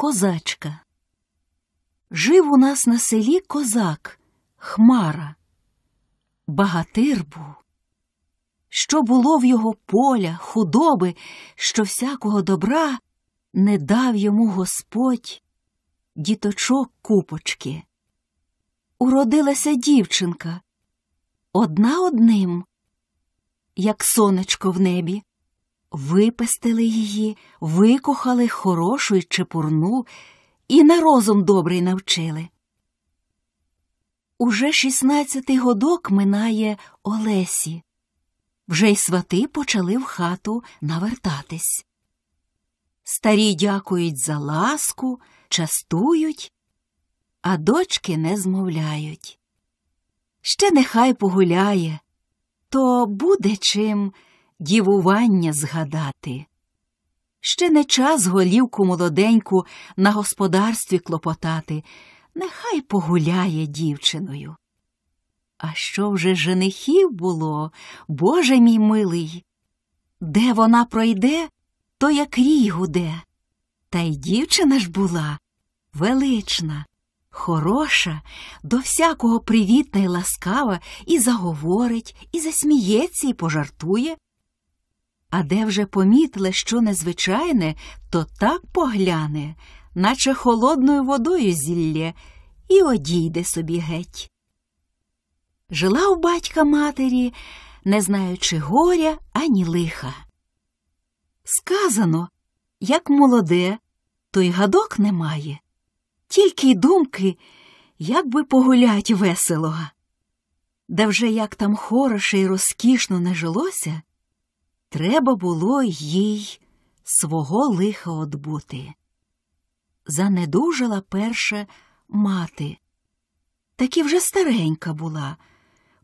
Козачка. Жив у нас на селі козак Хмара. Багатир був. Що було в його поля, худоби, що всякого добра не дав йому господь діточок купочки. Уродилася дівчинка одна одним, як сонечко в небі. Випестили її, викохали хорошу й чепурну і на розум добрий навчили. Уже шістнадцятий годок минає Олесі. Вже й свати почали в хату навертатись. Старі дякують за ласку, частують, а дочки не змовляють. Ще нехай погуляє, то буде чим дівування згадати. Ще не час голівку молоденьку на господарстві клопотати, нехай погуляє дівчиною. А що вже женихів було, Боже мій милий, де вона пройде, то як рій гуде. Та й дівчина ж була велична, хороша, до всякого привітна й ласкава, і заговорить, і засміється, і пожартує а де вже помітили, що незвичайне, то так погляне, наче холодною водою зіллє, і одійде собі геть. Жила у батька матері, не знаючи горя ані лиха. Сказано, як молоде, то й гадок немає, тільки й думки, як би погулять весело. Да вже як там хороше й розкішно не жилося, Треба було їй свого лиха одбути. Занедужала перше мати. Такі вже старенька була,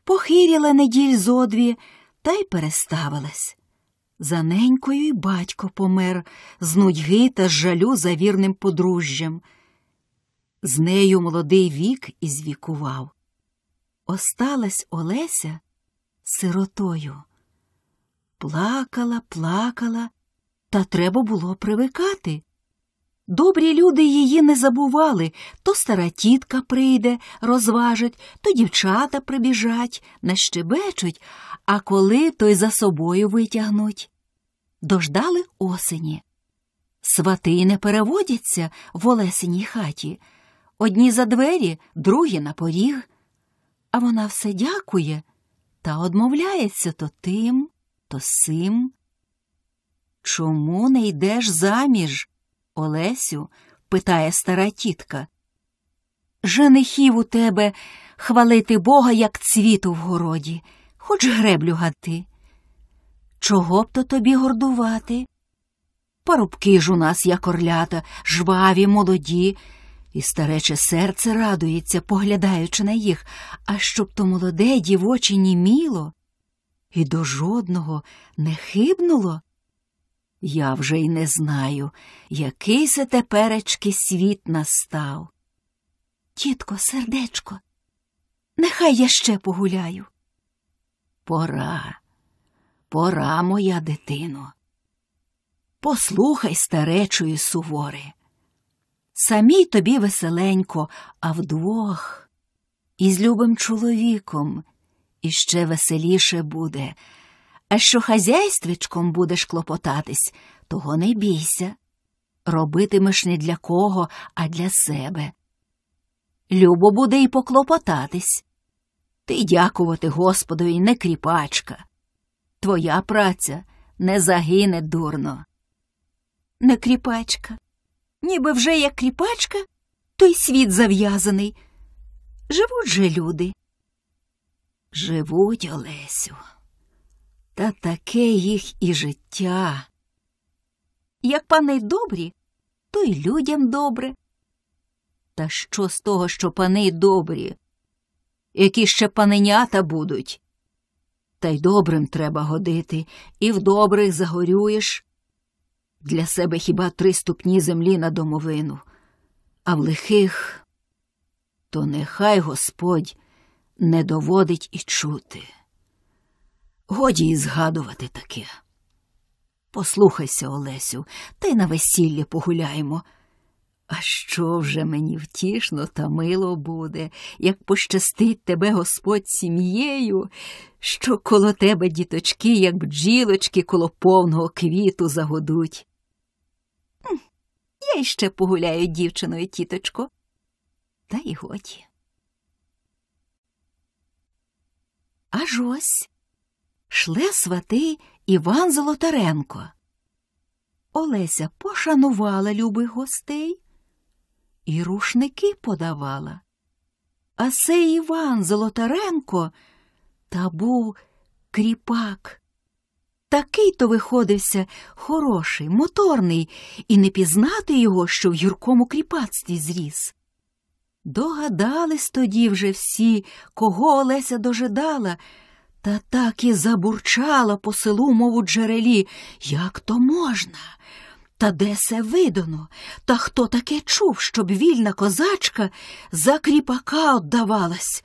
похиріла неділь зодві та й переставилась. За ненькою й батько помер з нудьги та з жалю за вірним подружжям. З нею молодий вік і звікував. Осталась Олеся сиротою плакала, плакала, та треба було привикати. Добрі люди її не забували то стара тітка прийде, розважить, то дівчата прибіжать, нащебечуть, а коли, то й за собою витягнуть. Дождали осені. Свати не переводяться в олесеній хаті. Одні за двері, другі на поріг. А вона все дякує та одмовляється то тим, то сим. Чому не йдеш заміж? Олесю? питає стара тітка. Женихів у тебе хвалити Бога, як цвіту в городі, хоч греблю гати. Чого б то тобі гордувати? Парубки ж у нас, як орлята, жваві, молоді, і старече серце радується, поглядаючи на їх, а щоб то молоде дівоче німіло, і до жодного не хибнуло? Я вже й не знаю, який се теперечки світ настав. Тітко, сердечко, нехай я ще погуляю. Пора, пора, моя дитино. Послухай, старечої сувори. Самій тобі веселенько, а вдвох, із любим чоловіком, і ще веселіше буде. А що хазяйствичком будеш клопотатись, того не бійся. Робитимеш не для кого, а для себе. Любо буде і поклопотатись. Ти дякувати Господу і не кріпачка. Твоя праця не загине дурно. Не кріпачка. Ніби вже як кріпачка, то й світ зав'язаний. Живуть же люди. Живуть, Олесю, та таке їх і життя. Як пани добрі, то й людям добре. Та що з того, що пани добрі? Які ще паненята будуть? Та й добрим треба годити, і в добрих загорюєш. Для себе хіба три ступні землі на домовину, а в лихих, то нехай Господь не доводить і чути. Годі і згадувати таке. Послухайся, Олесю, та й на весіллі погуляємо. А що вже мені втішно та мило буде, як пощастить тебе Господь сім'єю, що коло тебе діточки, як бджілочки, коло повного квіту загодуть. Я іще погуляю дівчиною, тіточко, та й годі. Аж ось шле свати Іван Золотаренко. Олеся пошанувала любих гостей і рушники подавала. А сей Іван Золотаренко та був кріпак. Такий то виходився хороший, моторний, і не пізнати його, що в юркому кріпацтві зріс. Догадались тоді вже всі, кого Олеся дожидала, та так і забурчала по селу, мову джерелі, як то можна? Та де се видано, та хто таке чув, щоб вільна козачка за кріпака оддавалась?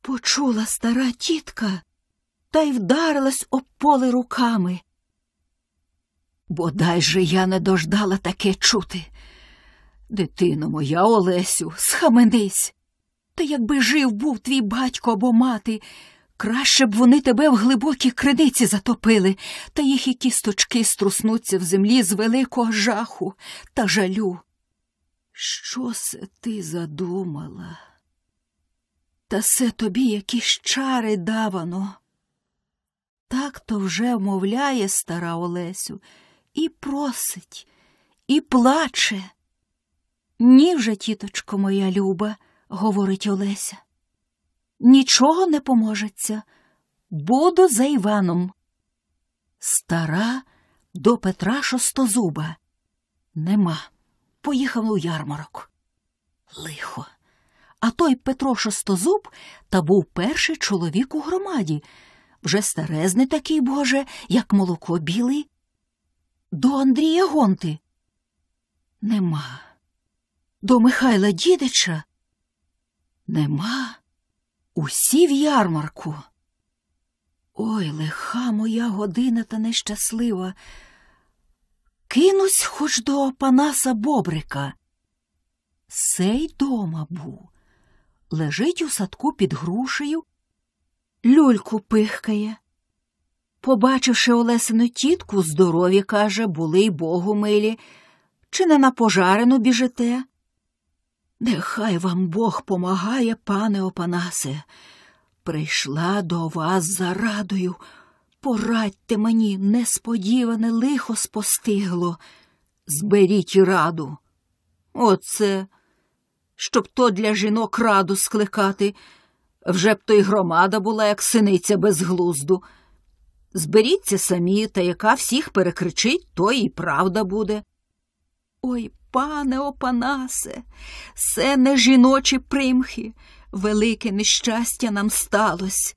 Почула стара тітка та й вдарилась об поле руками. Бодай же я не дождала таке чути. Дитино моя, Олесю, схаменись. Та якби жив був твій батько або мати, краще б вони тебе в глибокій криниці затопили, та їх і кісточки струснуться в землі з великого жаху та жалю. Що се ти задумала? Та се тобі якісь чари давано. Так то вже вмовляє стара Олесю і просить, і плаче. Ні вже, тіточко моя люба, говорить Олеся. Нічого не поможеться. Буду за Іваном. Стара до Петра шостозуба. Нема. Поїхав у ярмарок. Лихо. А той Петро шостозуб та був перший чоловік у громаді. Вже старезний такий Боже, як молоко білий. До Андрія Гонти. Нема до Михайла дідича? Нема усі в ярмарку. Ой, лиха моя година та нещаслива. Кинусь хоч до Панаса Бобрика. Сей дома був, лежить у садку під грушею, люльку пихкає. Побачивши Олесину тітку, здорові, каже, були й богу милі, чи не на пожарину біжите? Нехай вам Бог помагає, пане Опанасе. Прийшла до вас за радою. Порадьте мені, несподіване лихо спостигло. Зберіть раду. Оце, щоб то для жінок раду скликати. Вже б то й громада була, як синиця без глузду. Зберіться самі, та яка всіх перекричить, то і правда буде. Ой, пане Опанасе, це не жіночі примхи, велике нещастя нам сталось.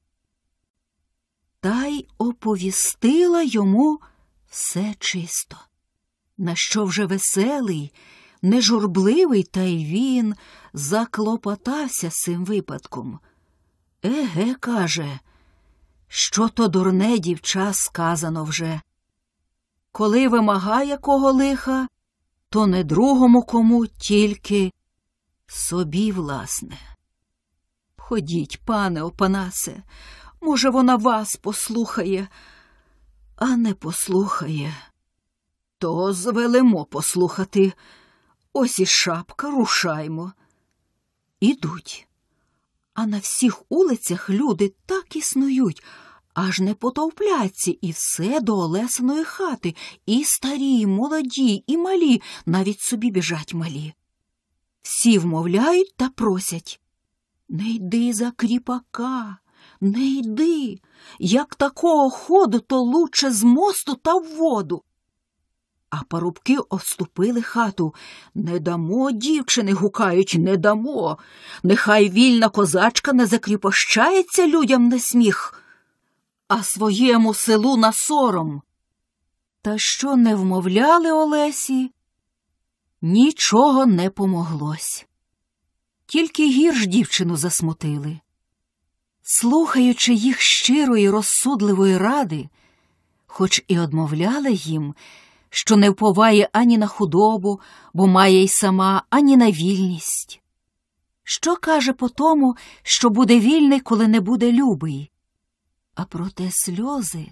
Та й оповістила йому все чисто, на що вже веселий, нежурбливий, та й він заклопотався цим випадком. Еге, каже, що то дурне дівча сказано вже. Коли вимагає кого лиха, то не другому кому, тільки собі, власне. Ходіть, пане Опанасе, може, вона вас послухає, а не послухає. То звелимо послухати. Ось і шапка рушаймо. Ідуть. А на всіх улицях люди так існують аж не потовпляться, і все до Олесиної хати, і старі, і молоді, і малі, навіть собі біжать малі. Всі вмовляють та просять. Не йди за кріпака, не йди. Як такого ходу, то лучше з мосту та в воду. А парубки оступили хату. Не дамо, дівчини, гукають, не дамо. Нехай вільна козачка не закріпощається людям на сміх а своєму селу на сором. Та що не вмовляли Олесі, нічого не помоглось. Тільки гірш дівчину засмутили. Слухаючи їх щирої, розсудливої ради, хоч і одмовляли їм, що не вповає ані на худобу, бо має й сама, ані на вільність. Що каже по тому, що буде вільний, коли не буде любий, а проте сльози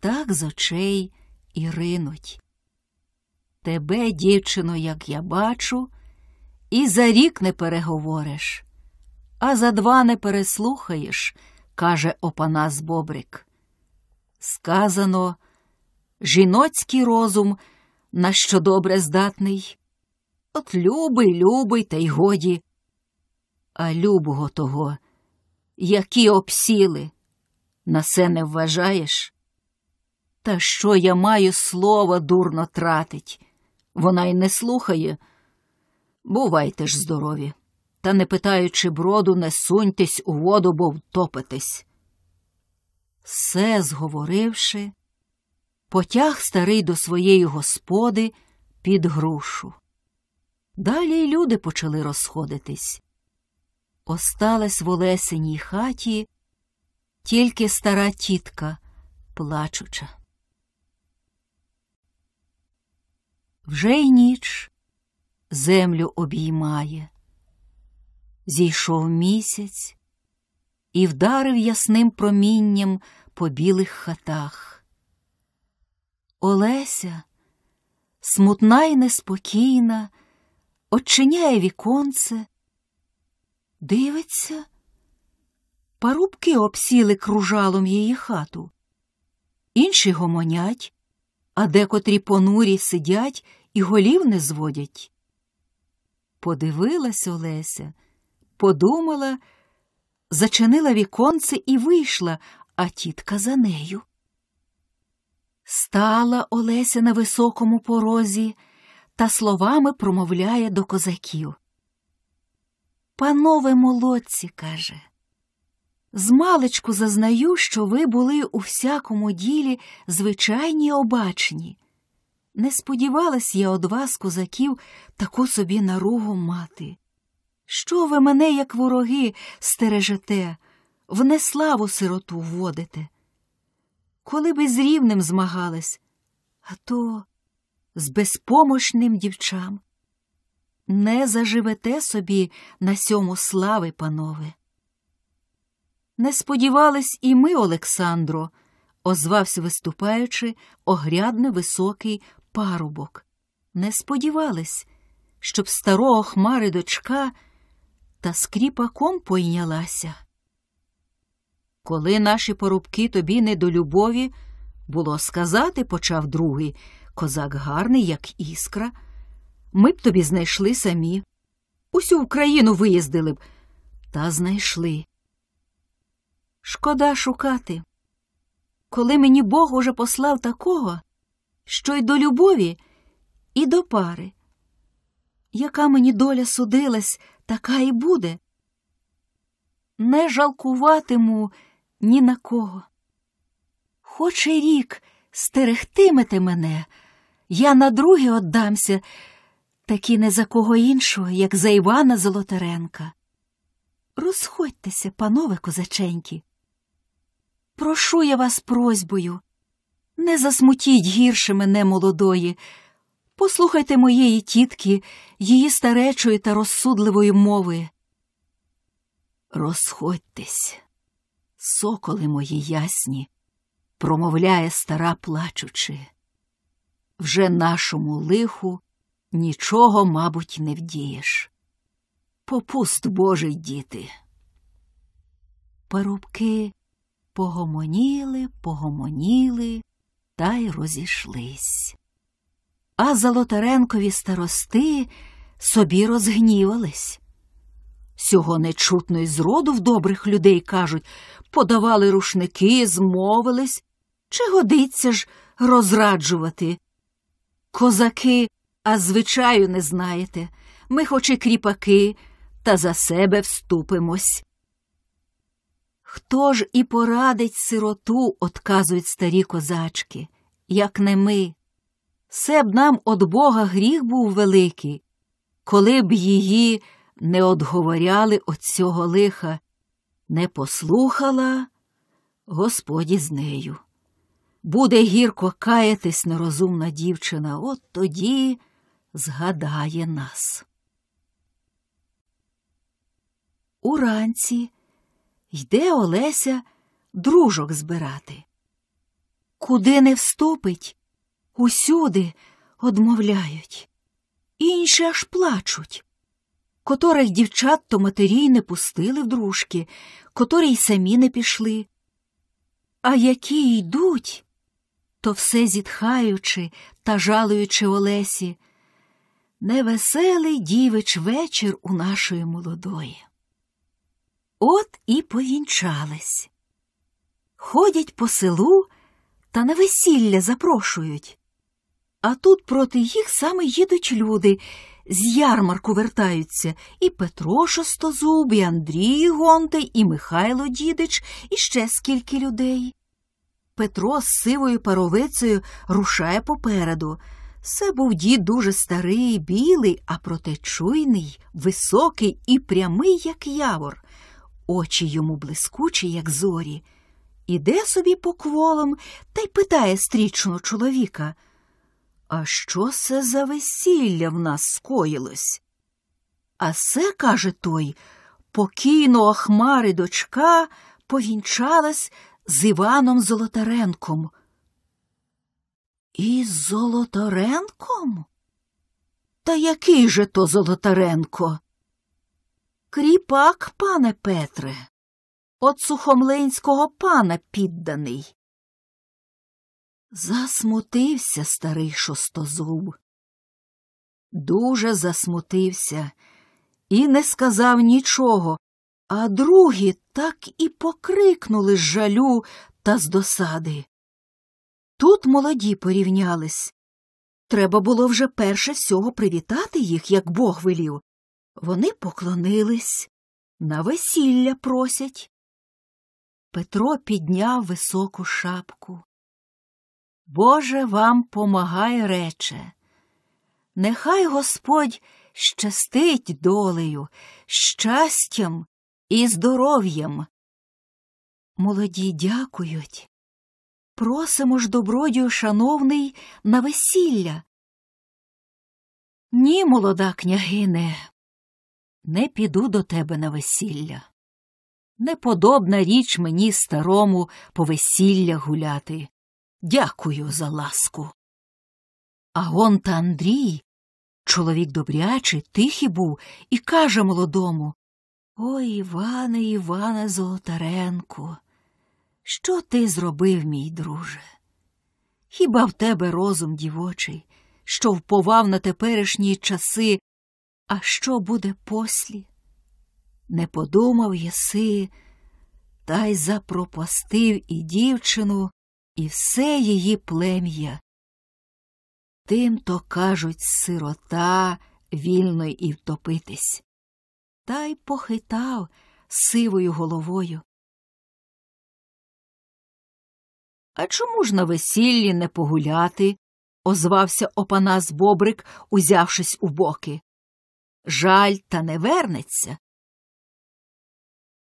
так з очей і ринуть. Тебе, дівчино, як я бачу, і за рік не переговориш, а за два не переслухаєш, каже Опанас Бобрик. Сказано, жіноцький розум на що добре здатний. От любий, любий, та й годі. А любого того, які обсіли, на це не вважаєш? Та що я маю слова дурно тратить? Вона й не слухає. Бувайте ж здорові, та не питаючи броду, не суньтесь у воду, бо втопитесь. Все зговоривши, потяг старий до своєї господи під грушу. Далі й люди почали розходитись. Осталась в Олесиній хаті тільки стара тітка, плачуча. Вже й ніч землю обіймає. Зійшов місяць і вдарив ясним промінням по білих хатах. Олеся, смутна й неспокійна, очиняє віконце, дивиться парубки обсіли кружалом її хату. Інші гомонять, а декотрі понурі сидять і голів не зводять. Подивилась Олеся, подумала, зачинила віконце і вийшла, а тітка за нею. Стала Олеся на високому порозі та словами промовляє до козаків. Панове молодці, каже, Змалечку зазнаю, що ви були у всякому ділі звичайні обачні. Не сподівалась я од вас, козаків, таку собі наругу мати. Що ви мене, як вороги, стережете, в неславу сироту вводите? Коли би з рівним змагались, а то з безпомощним дівчам. Не заживете собі на сьому слави, панове. Не сподівались і ми, Олександро, озвався виступаючи, огрядний високий парубок. Не сподівались, щоб старого хмари дочка та скріпаком пойнялася. Коли наші порубки тобі не до любові, було сказати, почав другий, козак гарний, як іскра, ми б тобі знайшли самі. Усю Україну виїздили б, та знайшли. Шкода шукати. Коли мені Бог уже послав такого, що й до любові, і до пари. Яка мені доля судилась, така і буде. Не жалкуватиму ні на кого. Хоч і рік стерегтимете мене, я на друге отдамся, такі не за кого іншого, як за Івана Золотаренка. Розходьтеся, панове козаченькі. Прошу я вас просьбою, не засмутіть гірше мене молодої. Послухайте моєї тітки, її старечої та розсудливої мови. Розходьтесь, соколи мої ясні, промовляє стара, плачучи. Вже нашому лиху нічого, мабуть, не вдієш. Попуст Божий, діти. Парубки погомоніли, погомоніли та й розійшлись. А Золотаренкові старости собі розгнівались. Сього нечутно й зроду в добрих людей, кажуть, подавали рушники, змовились. Чи годиться ж розраджувати? Козаки, а звичаю не знаєте, ми, хоч і кріпаки, та за себе вступимось. Хто ж і порадить сироту, отказують старі козачки, як не ми. Все б нам од Бога гріх був великий, коли б її не одговоряли от цього лиха, не послухала Господі з нею. Буде гірко каятись нерозумна дівчина, от тоді згадає нас. Уранці Йде Олеся дружок збирати. Куди не вступить, усюди одмовляють, інші аж плачуть, котрих дівчат то матері не пустили в дружки, котрі й самі не пішли. А які йдуть, то все зітхаючи та жалуючи Олесі, невеселий дівич вечір у нашої молодої. От і повінчались. Ходять по селу та на весілля запрошують. А тут проти їх саме їдуть люди, з ярмарку вертаються і Петро Шостозуб, і Андрій Гонтей, і Михайло Дідич, і ще скільки людей. Петро з сивою паровицею рушає попереду. Це був дід дуже старий, білий, а проте чуйний, високий і прямий, як явор очі йому блискучі, як зорі, іде собі покволом та й питає стрічного чоловіка. А що це за весілля в нас скоїлось? А це, каже той, покійно Ахмари дочка повінчалась з Іваном Золотаренком. І Золотаренком? Та який же то Золотаренко? Кріпак, пане Петре, от сухомлинського пана підданий. Засмутився старий шостозуб. Дуже засмутився і не сказав нічого, а другі так і покрикнули з жалю та з досади. Тут молоді порівнялись. Треба було вже перше всього привітати їх, як Бог велів. Вони поклонились, на весілля просять. Петро підняв високу шапку. Боже вам помагай, рече. Нехай Господь щастить долею, щастям і здоров'ям. Молоді дякують. Просимо ж добродію, шановний, на весілля. Ні, молода княгине, не піду до тебе на весілля. Неподобна річ мені, старому, по весілля гуляти. Дякую за ласку. А он та Андрій, чоловік добрячий, тихий був, і каже молодому Ой, Іване, Іване Золотаренко, що ти зробив, мій друже? Хіба в тебе розум дівочий, що вповав на теперішні часи а що буде послі? Не подумав єси, та й запропастив і дівчину, і все її плем'я. Тим то, кажуть, сирота вільно і втопитись. Та й похитав сивою головою. А чому ж на весіллі не погуляти? озвався Опанас Бобрик, узявшись у боки жаль, та не вернеться.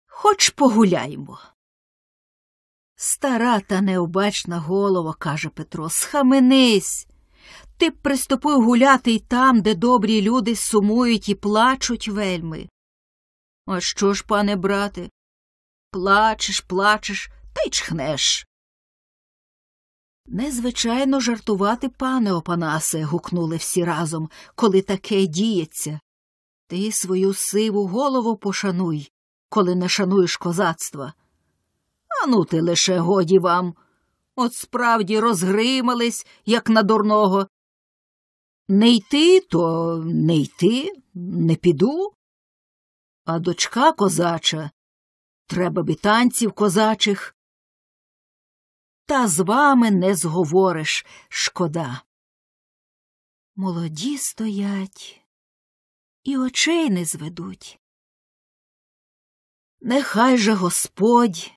Хоч погуляймо. Стара та необачна голова, каже Петро, схаменись. Ти б приступив гуляти й там, де добрі люди сумують і плачуть вельми. А що ж, пане брате? Плачеш, плачеш, та й чхнеш. Незвичайно жартувати, пане Опанасе, гукнули всі разом, коли таке діється. Ти свою сиву голову пошануй, коли не шануєш козацтва. Ану ти лише годі вам. От справді розгримались, як на дурного. Не йти, то не йти, не піду. А дочка козача треба танців козачих. Та з вами не зговориш, шкода. Молоді стоять і очей не зведуть. Нехай же Господь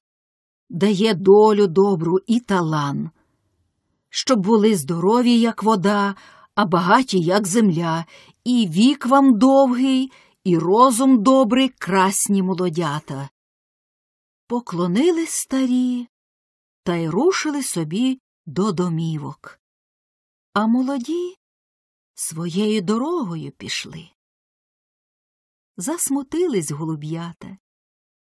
дає долю добру і талан, щоб були здорові, як вода, а багаті, як земля, і вік вам довгий, і розум добрий, красні молодята. Поклонились старі та й рушили собі до домівок. А молоді своєю дорогою пішли засмутились голуб'ята.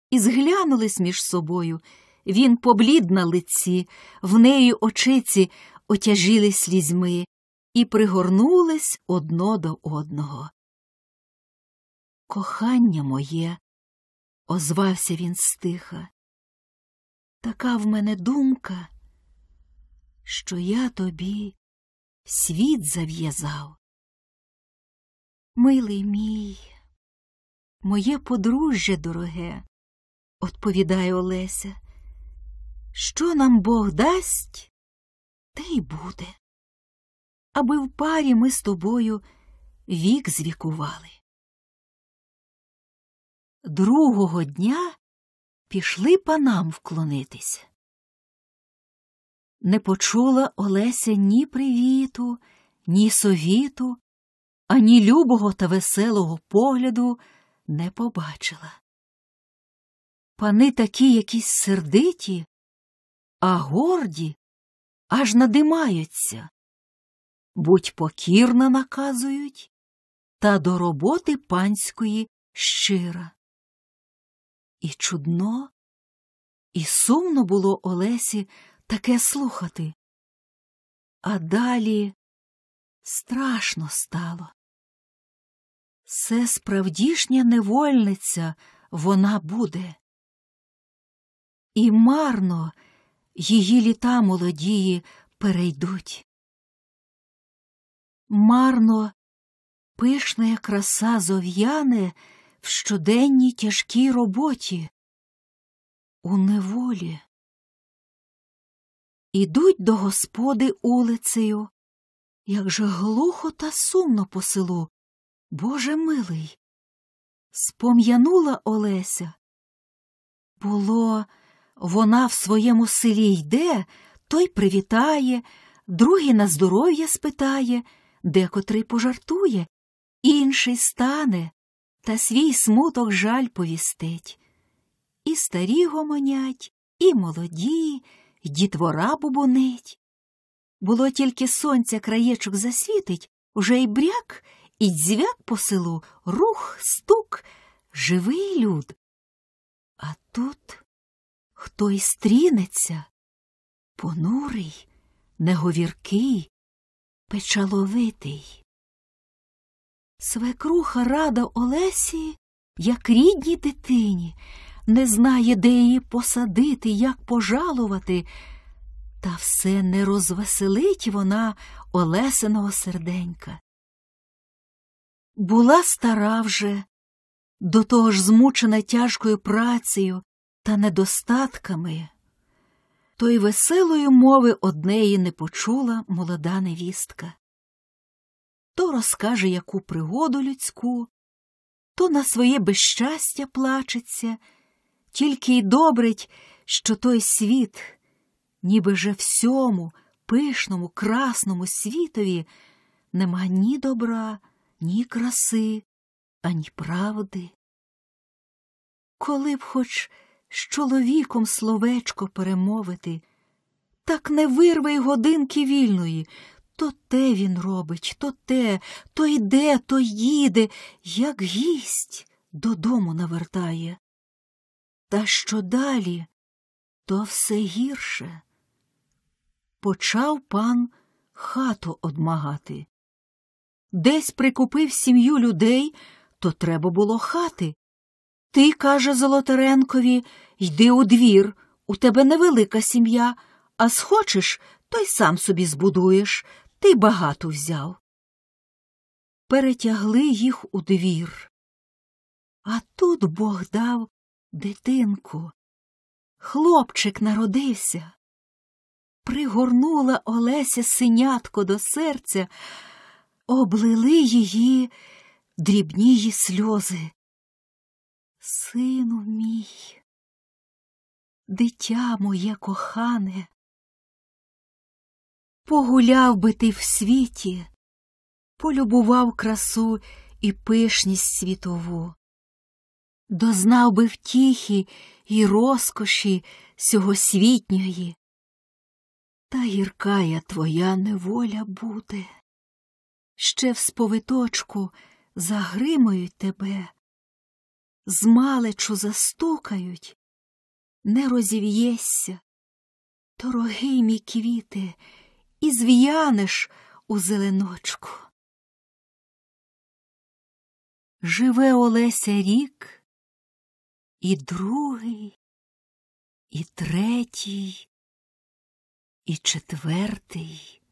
І зглянулись між собою. Він поблід на лиці, в неї очиці отяжіли слізьми і пригорнулись одно до одного. Кохання моє, озвався він стиха, така в мене думка, що я тобі світ зав'язав. Милий мій. Моє подружжя дороге, відповідає Олеся. Що нам Бог дасть, те й буде. Аби в парі ми з тобою вік звікували. Другого дня пішли панам вклонитися. Не почула Олеся ні привіту, ні совіту, ані любого та веселого погляду не побачила. Пани такі якісь сердиті, а горді аж надимаються, будь покірно наказують, та до роботи панської щира. І чудно, і сумно було Олесі таке слухати. А далі страшно стало. Це справдішня невольниця вона буде. І марно її літа молодії перейдуть. Марно пишна краса зов'яне в щоденній тяжкій роботі, у неволі. Ідуть до господи улицею, як же глухо та сумно по селу. Боже милий, спом'янула Олеся. Було, вона в своєму селі йде, той привітає, другий на здоров'я спитає, декотрий пожартує, інший стане та свій смуток жаль повістить. І старі гомонять, і молоді, і дітвора бубонить. Було тільки сонця краєчок засвітить, уже й бряк і дзвяк по селу, рух, стук, живий люд. А тут хто й стрінеться, понурий, неговіркий, печаловитий. Свекруха рада Олесі, як рідній дитині, не знає, де її посадити, як пожалувати, та все не розвеселить вона Олесиного серденька. Була стара вже, до того ж змучена тяжкою працею та недостатками, той веселої мови однеї не почула молода невістка. То розкаже яку пригоду людську, то на своє безщастя плачеться, тільки й добрить, що той світ, ніби же всьому пишному, красному світові нема ні добра ні краси, ані правди. Коли б хоч з чоловіком словечко перемовити, так не вирве й годинки вільної. То те він робить, то те, то йде, то їде, як гість додому навертає. Та що далі, то все гірше. Почав пан хату одмагати десь прикупив сім'ю людей, то треба було хати. Ти, каже Золотаренкові, йди у двір, у тебе невелика сім'я, а схочеш, то й сам собі збудуєш, ти багато взяв. Перетягли їх у двір. А тут Бог дав дитинку. Хлопчик народився. Пригорнула Олеся синятко до серця облили її дрібні сльози. Сину мій, дитя моє кохане, погуляв би ти в світі, полюбував красу і пишність світову, дознав би втіхи і розкоші сьогосвітньої, та гіркая твоя неволя буде ще в сповиточку загримують тебе, змалечу застукають, не розів'єсся, дорогий мій квіти, і зв'янеш у зеленочку. Живе Олеся рік, і другий, і третій, і четвертий.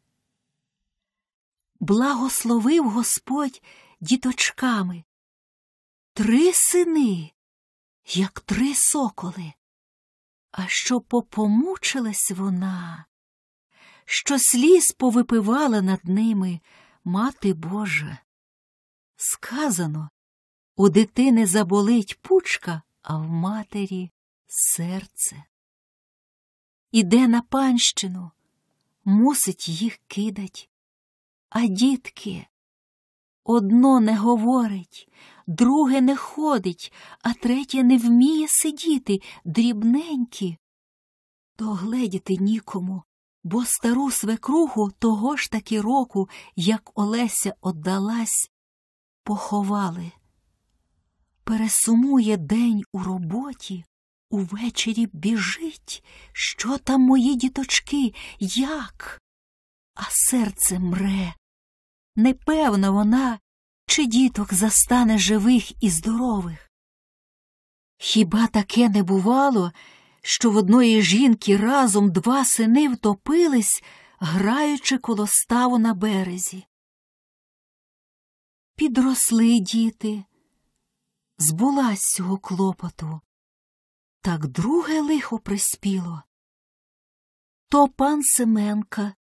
Благословив Господь діточками. Три сини, як три соколи. А що попомучилась вона, що сліз повипивала над ними мати Божа. Сказано у дитини заболить пучка, а в матері серце. Іде на панщину, мусить їх кидать. А дітки одно не говорить, друге не ходить, а третє не вміє сидіти дрібненькі. То гледіти нікому, бо стару свекругу того ж таки року, як Олеся оддалась, поховали. Пересумує день у роботі, увечері біжить, що там мої діточки, як? А серце мре, Непевно вона чи діток застане живих і здорових. Хіба таке не бувало, що в одної жінки разом два сини втопились, граючи коло ставу на березі? Підросли діти, збулась цього клопоту. Так друге лихо приспіло. То пан Семенка,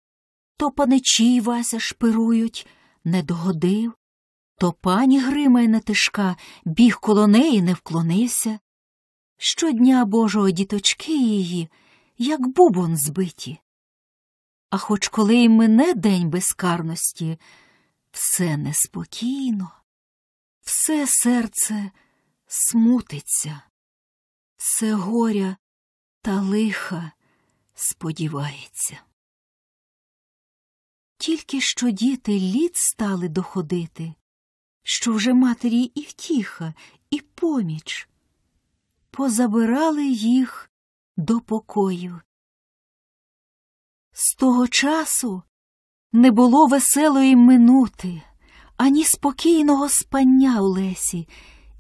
то паничі Вася шпирують не догодив, то пані Гримайна тишка біг коло неї не вклонився. Щодня Божого діточки її, як бубон збиті. А хоч коли й мине день безкарності, все неспокійно, все серце смутиться, все горя та лиха сподівається. Тільки що діти літ стали доходити, що вже матері і втіха, і поміч. Позабирали їх до покою. З того часу не було веселої минути, ані спокійного спання у Лесі,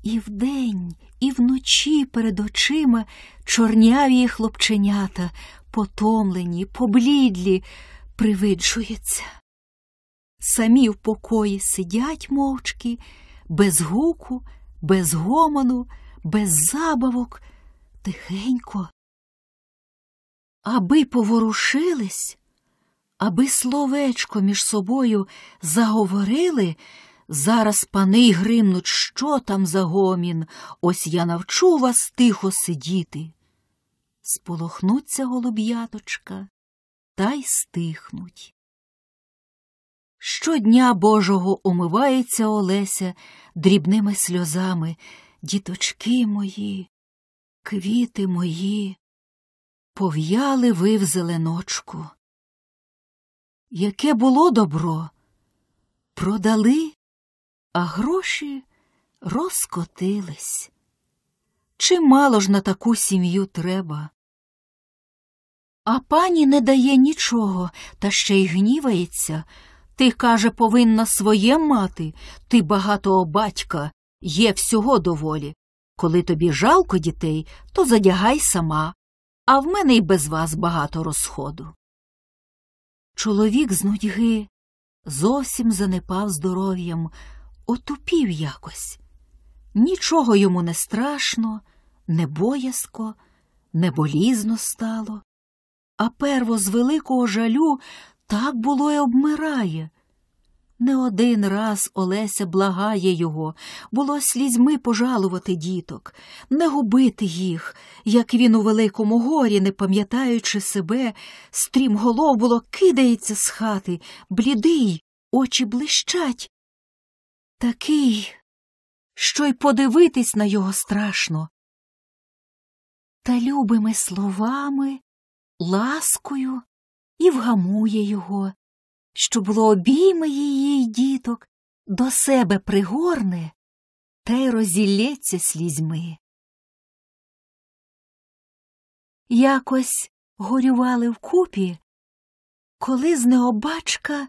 і вдень, і вночі перед очима чорняві хлопченята, потомлені, поблідлі привиджується. Самі в покої сидять мовчки, без гуку, без гомону, без забавок, тихенько. Аби поворушились, аби словечко між собою заговорили, зараз пани й гримнуть, що там за гомін, ось я навчу вас тихо сидіти. Сполохнуться голуб'яточка, та й стихнуть. Щодня Божого умивається Олеся дрібними сльозами. Діточки мої, квіти мої, пов'яли ви в зеленочку. Яке було добро, продали, а гроші розкотились. Чимало ж на таку сім'ю треба. А пані не дає нічого, та ще й гнівається. Ти, каже, повинна своє мати, ти багатого батька, є всього доволі. Коли тобі жалко дітей, то задягай сама, а в мене й без вас багато розходу. Чоловік з нудьги зовсім занепав здоров'ям, отупів якось. Нічого йому не страшно, не боязко, не болізно стало а перво з великого жалю так було й обмирає. Не один раз Олеся благає його, було слізьми пожалувати діток, не губити їх, як він у великому горі, не пам'ятаючи себе, стрім голов було кидається з хати, блідий, очі блищать. Такий, що й подивитись на його страшно. Та любими словами ласкою і вгамує його, що було обійме її діток, до себе пригорне та й розілється слізьми. Якось горювали вкупі, коли з необачка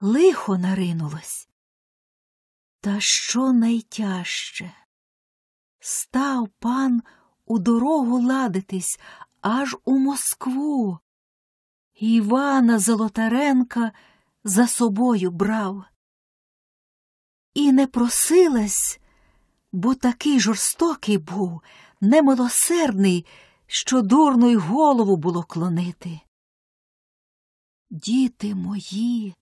лихо наринулось. Та що найтяжче? Став пан у дорогу ладитись, аж у Москву. Івана Золотаренка за собою брав. І не просилась, бо такий жорстокий був, немилосердний, що дурно й голову було клонити. Діти мої,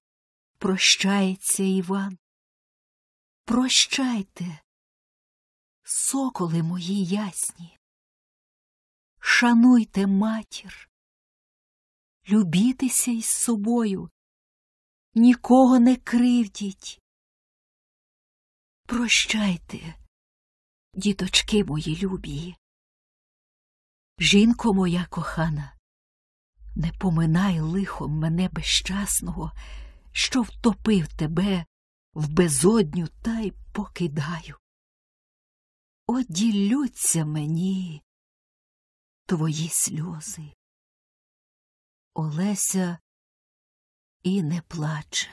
прощається Іван. Прощайте, соколи мої ясні. Шануйте матір, любітеся із собою, нікого не кривдіть. Прощайте, діточки мої любі. Жінко моя кохана, не поминай лихом мене безщасного, що втопив тебе в безодню та й покидаю. Оділються мені твої сльози. Олеся і не плаче.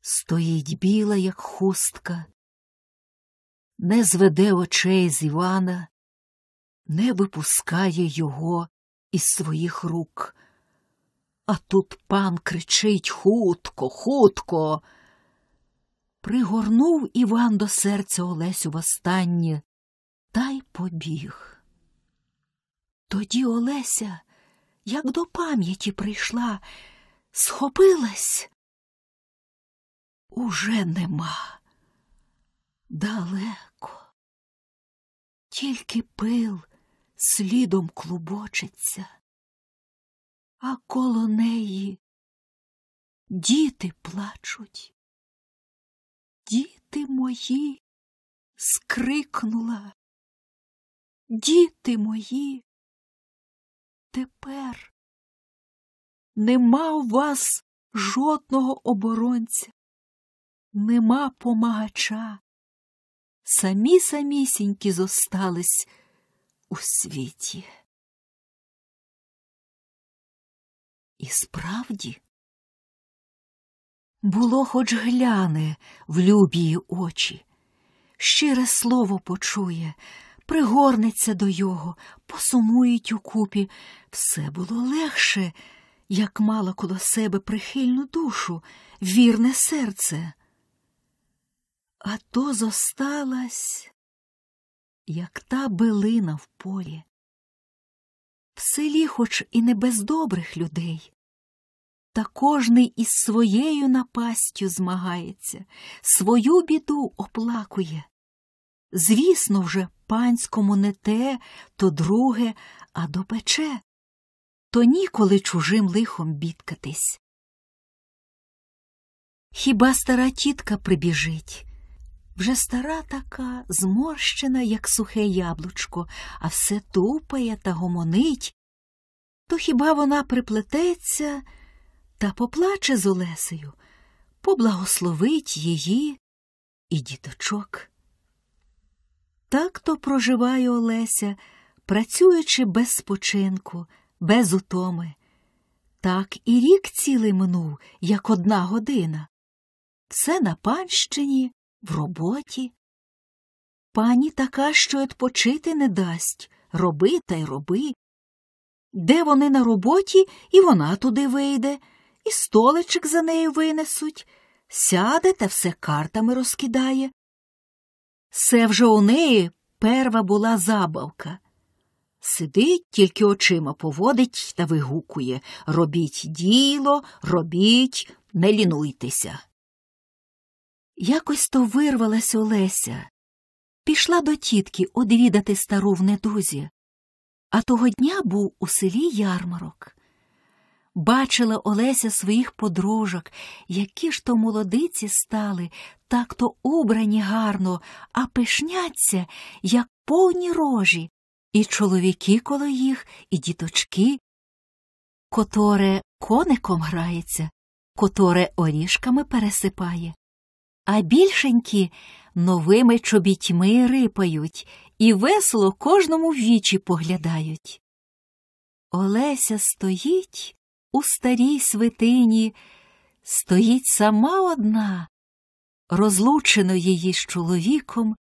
Стоїть біла, як хустка, не зведе очей з Івана, не випускає його із своїх рук. А тут пан кричить хутко, хутко. Пригорнув Іван до серця Олесю востаннє та й побіг. Тоді Олеся, як до пам'яті прийшла, схопилась. Уже нема. Далеко. Тільки пил слідом клубочиться, а коло неї діти плачуть. Діти мої, скрикнула. Діти мої, тепер нема у вас жодного оборонця, нема помагача. Самі самісінькі зостались у світі. І справді було хоч гляне в любії очі, щире слово почує, пригорнеться до його, посумують укупі. Все було легше, як мала коло себе прихильну душу, вірне серце. А то зосталась, як та билина в полі. В селі, хоч і не без добрих людей. Та кожний із своєю напастю змагається, свою біду оплакує. Звісно, вже панському не те, то друге, а допече, то ніколи чужим лихом бідкатись. Хіба стара тітка прибіжить? Вже стара така, зморщена, як сухе яблучко, а все тупає та гомонить. То хіба вона приплететься та поплаче з Олесею, поблагословить її і діточок? Так то проживає Олеся, працюючи без спочинку, без утоми. Так і рік цілий минув, як одна година. Все на панщині, в роботі. Пані така, що відпочити не дасть, роби та й роби. Де вони на роботі, і вона туди вийде, і столичик за нею винесуть, сяде та все картами розкидає. Це вже у неї перва була забавка. Сидить, тільки очима поводить та вигукує Робіть діло, робіть, не лінуйтеся. Якось то вирвалась Олеся. Пішла до тітки одвідати стару в недузі. А того дня був у селі ярмарок бачила Олеся своїх подружок, які ж то молодиці стали, так то убрані гарно, а пишняться, як повні рожі, і чоловіки коло їх, і діточки, котре коником грається, котре орішками пересипає. А більшенькі новими чобітьми рипають і весело кожному в вічі поглядають. Олеся стоїть у старій свитині стоїть сама одна, розлучено її з чоловіком,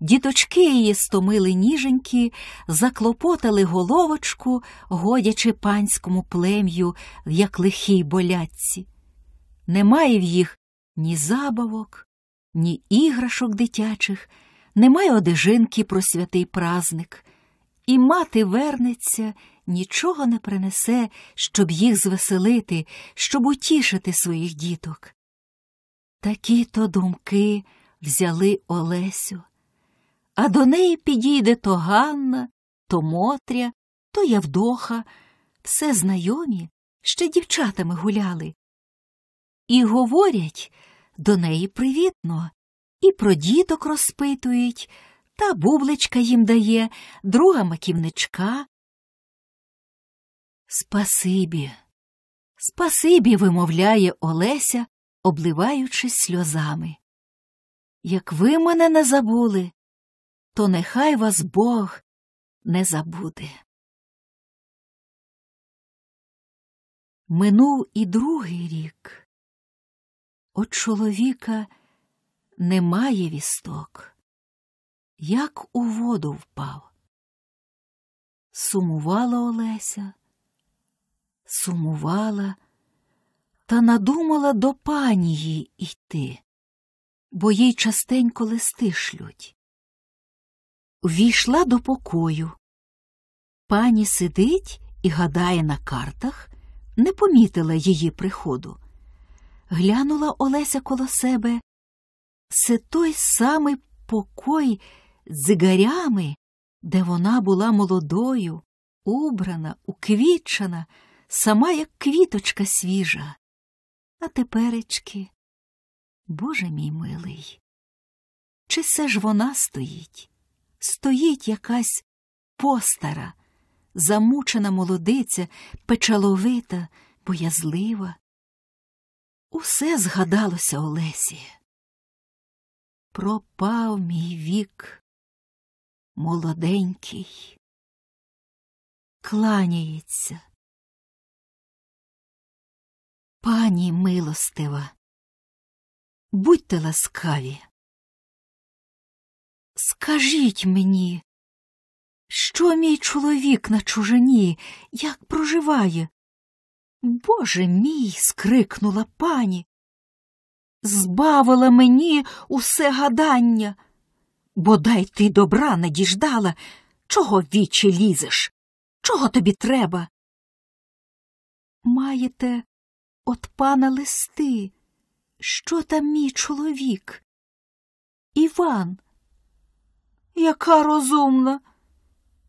діточки її стомили ніженькі, заклопотали головочку, годячи панському плем'ю, як лихій болятці. Немає в їх ні забавок, ні іграшок дитячих, немає одежинки про святий празник, і мати вернеться нічого не принесе, щоб їх звеселити, щоб утішити своїх діток. Такі то думки взяли Олесю, а до неї підійде то Ганна, то Мотря, то Явдоха, все знайомі, ще дівчатами гуляли. І говорять до неї привітно, і про діток розпитують, та бубличка їм дає, друга маківничка, Спасибі, спасибі, вимовляє Олеся, обливаючись сльозами. Як ви мене не забули, то нехай вас Бог не забуде. Минув і другий рік. От чоловіка немає вісток, як у воду впав. Сумувала Олеся сумувала та надумала до панії йти, бо їй частенько листи шлють. Війшла до покою. Пані сидить і гадає на картах, не помітила її приходу. Глянула Олеся коло себе. Це той самий покой з цигарями, де вона була молодою, убрана, уквічена сама як квіточка свіжа. А теперечки, Боже мій милий, чи все ж вона стоїть? Стоїть якась постара, замучена молодиця, печаловита, боязлива. Усе згадалося Олесі. Пропав мій вік молоденький, кланяється пані милостива, будьте ласкаві. Скажіть мені, що мій чоловік на чужині, як проживає? Боже мій, скрикнула пані. Збавила мені усе гадання, бодай ти добра не діждала, чого вічі лізеш, чого тобі треба? Маєте От пана листи, що там мій чоловік? Іван. Яка розумна.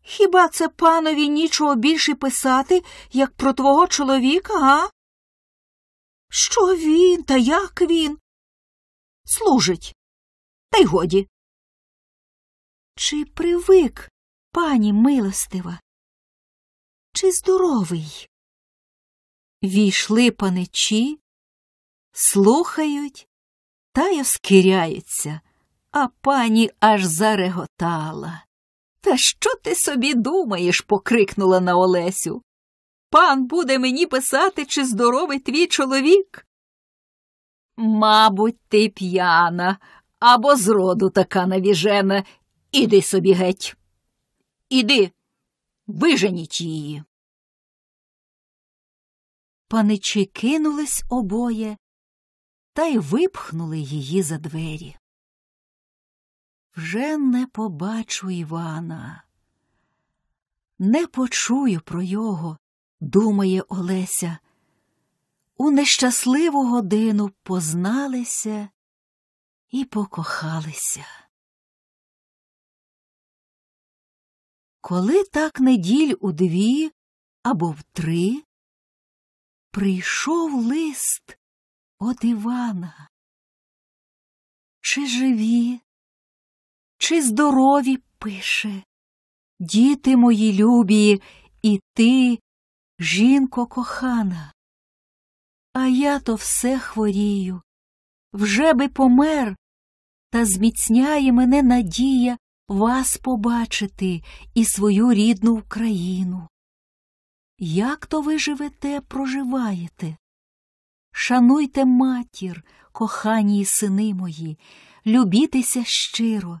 Хіба це панові нічого більше писати, як про твого чоловіка, га? Що він та як він? Служить. Та й годі. Чи привик, пані милостива? Чи здоровий? Війшли паничі, слухають та й оскіряються, а пані аж зареготала. Та що ти собі думаєш? покрикнула на Олесю. Пан буде мені писати, чи здоровий твій чоловік? Мабуть, ти п'яна або зроду така навіжена. Іди собі геть. Іди, виженіть її паничі кинулись обоє та й випхнули її за двері. Вже не побачу Івана, не почую про його, думає Олеся. У нещасливу годину позналися і покохалися. Коли так неділь у дві або в три Прийшов лист от Івана. Чи живі, чи здорові пише, діти мої любі, і ти, жінко кохана. А я то все хворію, вже би помер, та зміцняє мене надія вас побачити і свою рідну Україну. Як то ви живете, проживаєте? Шануйте матір, кохані і сини мої, любітеся щиро.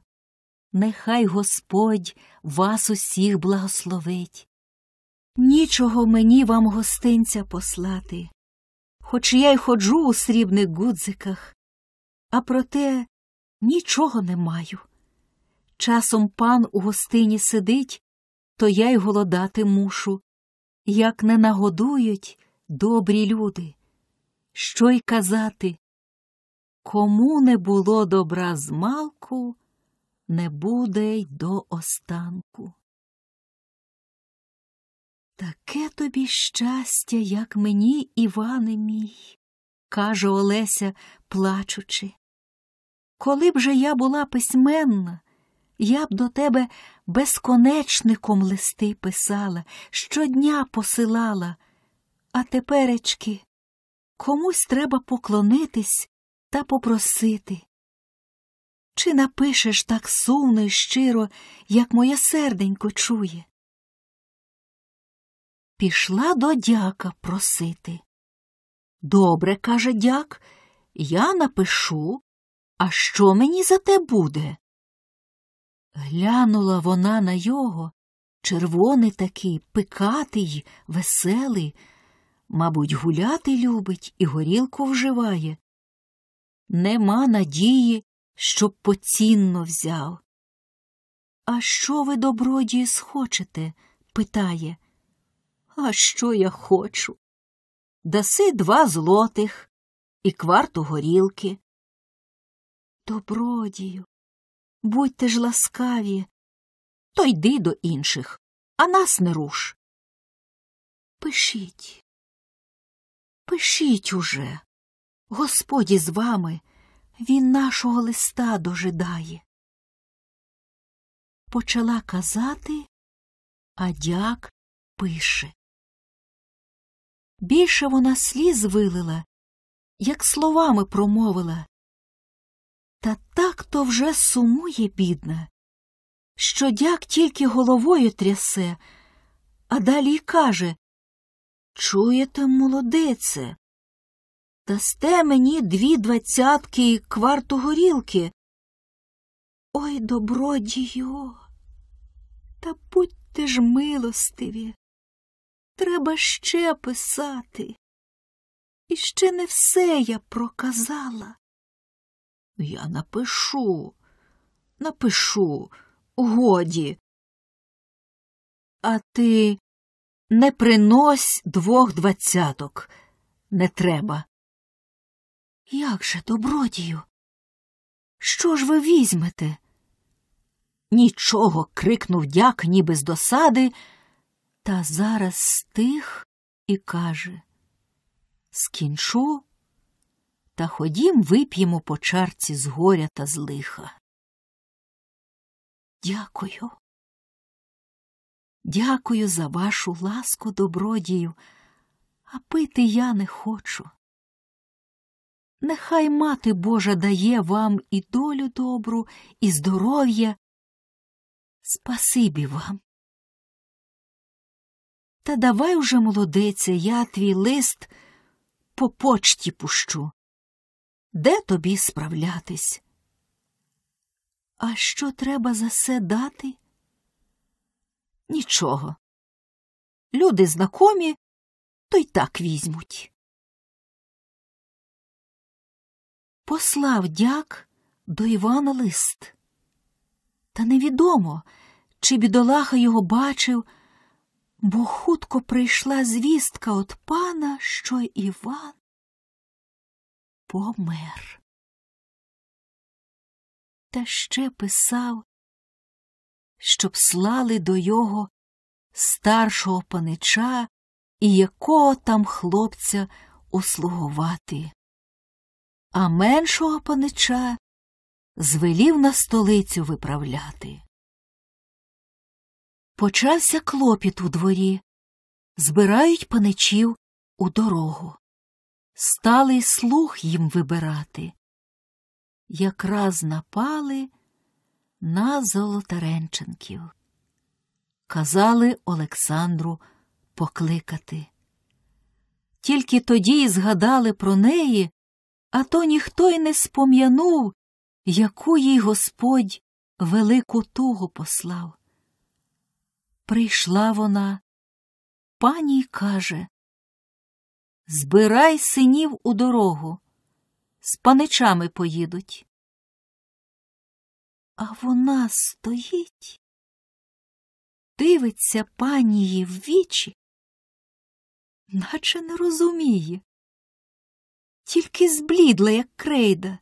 Нехай Господь вас усіх благословить. Нічого мені вам гостинця послати, хоч я й ходжу у срібних гудзиках, а проте нічого не маю. Часом пан у гостині сидить, то я й голодати мушу як не нагодують добрі люди, що й казати, кому не було добра з малку, не буде й до останку. Таке тобі щастя, як мені, Іване мій, каже Олеся, плачучи. Коли б же я була письменна, я б до тебе безконечником листи писала, щодня посилала. А теперечки комусь треба поклонитись та попросити. Чи напишеш так сумно і щиро, як моє серденько чує? Пішла до дяка просити. Добре, каже дяк, я напишу, а що мені за те буде? Глянула вона на його, червоний такий, пикатий, веселий, мабуть, гуляти любить і горілку вживає. Нема надії, щоб поцінно взяв. А що ви, добродії, схочете? питає. А що я хочу? Даси два злотих і кварту горілки. Добродію, Будьте ж ласкаві, то йди до інших, а нас не руш. Пишіть, пишіть уже. Господь із вами, він нашого листа дожидає. Почала казати, а дяк пише. Більше вона сліз вилила, як словами промовила та так то вже сумує, бідне, що дяк тільки головою трясе, а далі й каже Чуєте, молодеце, дасте мені дві двадцятки кварту горілки. Ой, добродію, та будьте ж милостиві. Треба ще писати. І ще не все я проказала. Я напишу, напишу, годі. А ти не принось двох двадцяток. Не треба. Як же, добродію? Що ж ви візьмете? Нічого. крикнув дяк, ніби з досади, та зараз стих і каже Скінчу та ходім вип'ємо по чарці з горя та з лиха. Дякую. Дякую за вашу ласку, добродію, а пити я не хочу. Нехай мати Божа дає вам і долю добру, і здоров'я. Спасибі вам. Та давай уже, молодице, я твій лист по почті пущу де тобі справлятись? А що треба за це дати? Нічого. Люди знакомі, то й так візьмуть. Послав дяк до Івана лист. Та невідомо, чи бідолаха його бачив, бо хутко прийшла звістка від пана, що Іван помер. Та ще писав, щоб слали до його старшого панича і якого там хлопця услугувати. А меншого панича звелів на столицю виправляти. Почався клопіт у дворі. Збирають паничів у дорогу стали слух їм вибирати. Якраз напали на Золотаренченків. Казали Олександру покликати. Тільки тоді й згадали про неї, а то ніхто й не спом'янув, яку їй Господь велику тугу послав. Прийшла вона, пані каже Збирай синів у дорогу, з паничами поїдуть. А вона стоїть, дивиться панії в вічі, наче не розуміє, тільки зблідла, як крейда.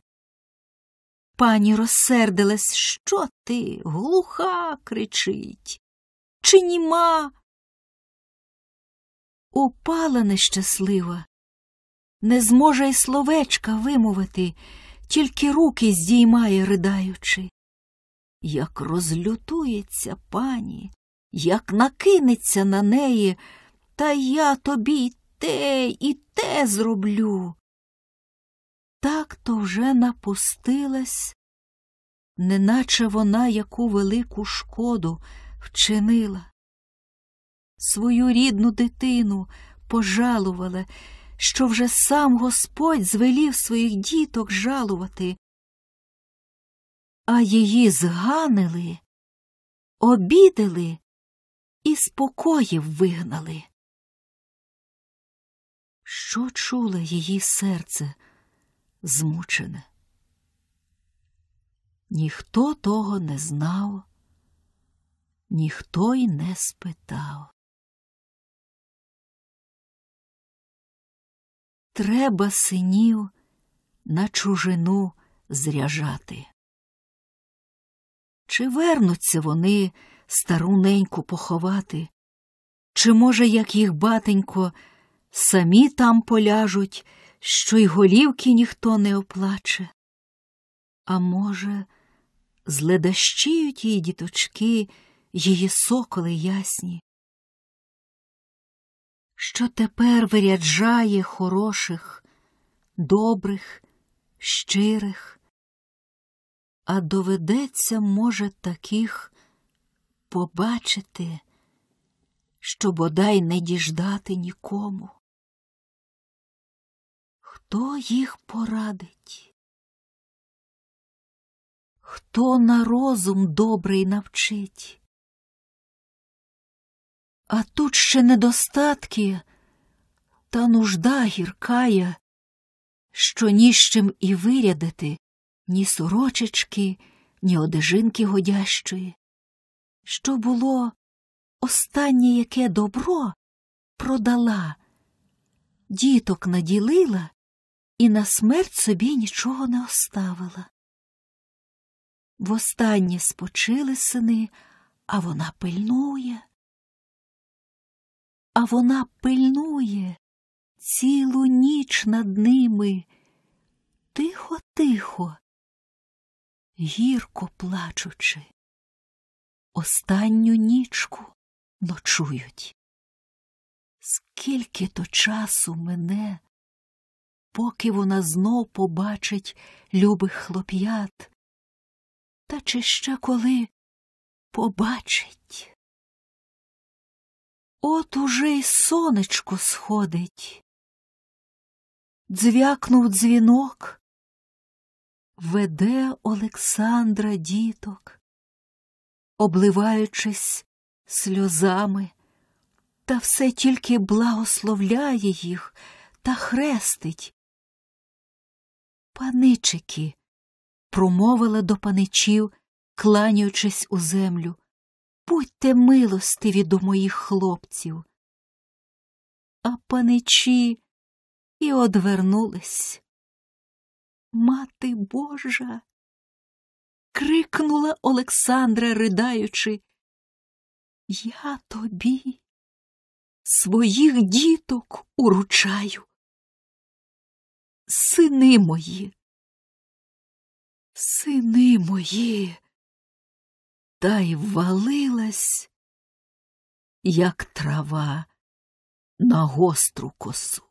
Пані розсердилась, що ти глуха кричить, чи німа? упала нещаслива. Не зможе й словечка вимовити, тільки руки здіймає, ридаючи. Як розлютується пані, як накинеться на неї, та я тобі й те, і те зроблю. Так то вже напустилась, неначе вона яку велику шкоду вчинила свою рідну дитину пожалувала, що вже сам Господь звелів своїх діток жалувати, а її зганили, обідали і спокоїв вигнали. Що чуло її серце змучене? Ніхто того не знав, ніхто й не спитав. Треба синів на чужину зряжати. Чи вернуться вони стару неньку поховати? Чи, може, як їх батенько, самі там поляжуть, що й голівки ніхто не оплаче? А може, зледащіють її діточки, її соколи ясні, що тепер виряджає хороших, добрих, щирих, а доведеться, може, таких побачити, що бодай не діждати нікому. Хто їх порадить? Хто на розум добрий навчить? А тут ще недостатки та нужда гіркая, що ні з чим і вирядити ні сорочечки, ні одежинки годящої, що було останнє яке добро продала, діток наділила і на смерть собі нічого не оставила. Востаннє спочили сини, а вона пильнує а вона пильнує цілу ніч над ними. Тихо, тихо, гірко плачучи. Останню нічку ночують. Скільки то часу мине, поки вона знов побачить любих хлоп'ят, та чи ще коли побачить? От уже й сонечко сходить. Дзвякнув дзвінок, веде Олександра діток, обливаючись сльозами, та все тільки благословляє їх та хрестить. Паничики, промовила до паничів, кланяючись у землю. Будьте милостиві до моїх хлопців. А паничі і одвернулись. Мати Божа. крикнула Олександра, ридаючи. Я тобі своїх діток уручаю. Сини мої, сини мої та й валилась, як трава на гостру косу.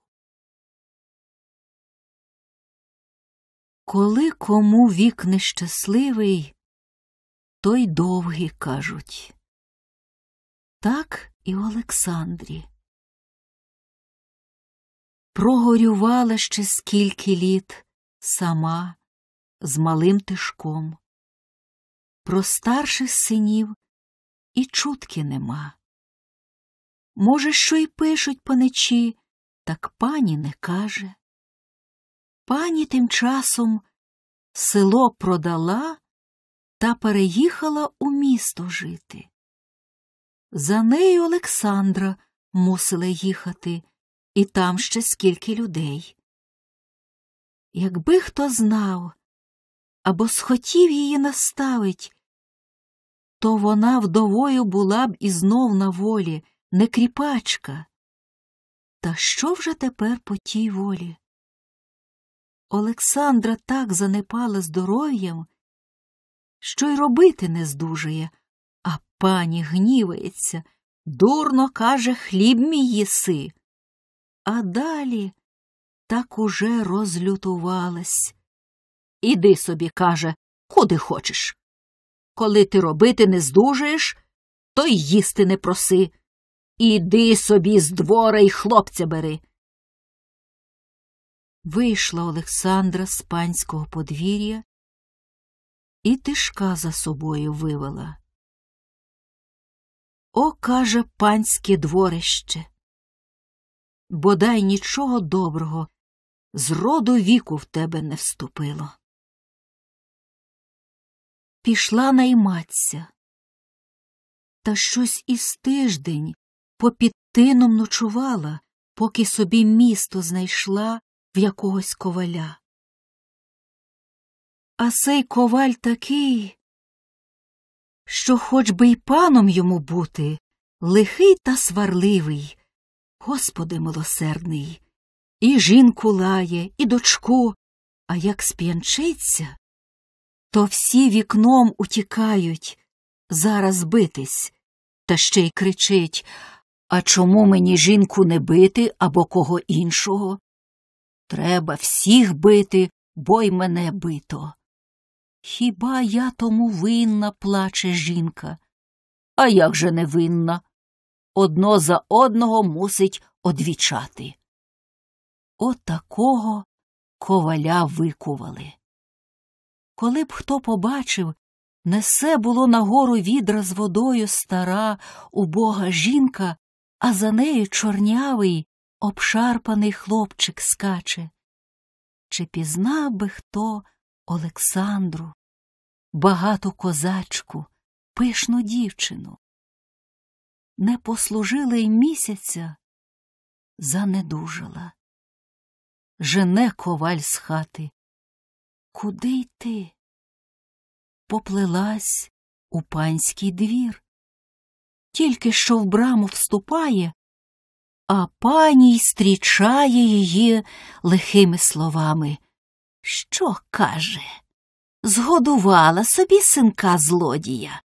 Коли кому вік нещасливий, той довгий кажуть. Так і Олександрі. Прогорювала ще скільки літ сама з малим тишком. Про старших синів і чутки нема. Може, що й пишуть поночі, так пані не каже. Пані тим часом село продала та переїхала у місто жити. За нею Олександра мусила їхати, і там ще скільки людей. Якби хто знав, або схотів її наставить, то вона вдовою була б і знов на волі, не кріпачка. Та що вже тепер по тій волі? Олександра так занепала здоров'ям, що й робити не здужує, а пані гнівається, дурно каже хліб мій їси. А далі так уже розлютувалась. Іди собі, каже, куди хочеш. Коли ти робити не здужуєш, то й їсти не проси. Іди собі з двора й хлопця бери. Вийшла Олександра з панського подвір'я і тишка за собою вивела. О, каже, панське дворище. Бодай нічого доброго з роду віку в тебе не вступило пішла найматися. Та щось із тиждень попід тином ночувала, поки собі місто знайшла в якогось коваля. А сей коваль такий, що хоч би й паном йому бути, лихий та сварливий, Господи милосердний, і жінку лає, і дочку, а як сп'янчиться, то всі вікном утікають зараз битись, та ще й кричить А чому мені жінку не бити або кого іншого? Треба всіх бити, бо й мене бито. Хіба я тому винна плаче жінка? А як же не винна? Одно за одного мусить одвічати. Отакого От коваля викували коли б хто побачив, несе було нагору відра з водою стара, убога жінка, а за нею чорнявий, обшарпаний хлопчик скаче. Чи пізнав би хто Олександру, багату козачку, пишну дівчину? Не послужила й місяця, занедужала. Жене коваль з хати. Куди йти? Поплилась у панський двір. Тільки що в браму вступає, а паній стрічає її лихими словами. Що каже? Згодувала собі синка злодія.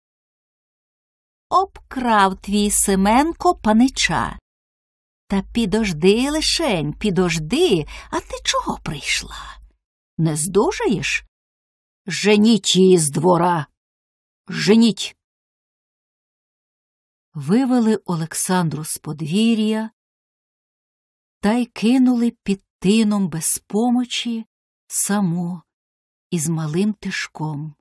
Обкрав твій Семенко панича. Та підожди лишень, підожди, а ти чого прийшла? не здужаєш? Женіть її з двора. Женіть. Вивели Олександру з подвір'я та й кинули під тином без помочі саму із малим тишком.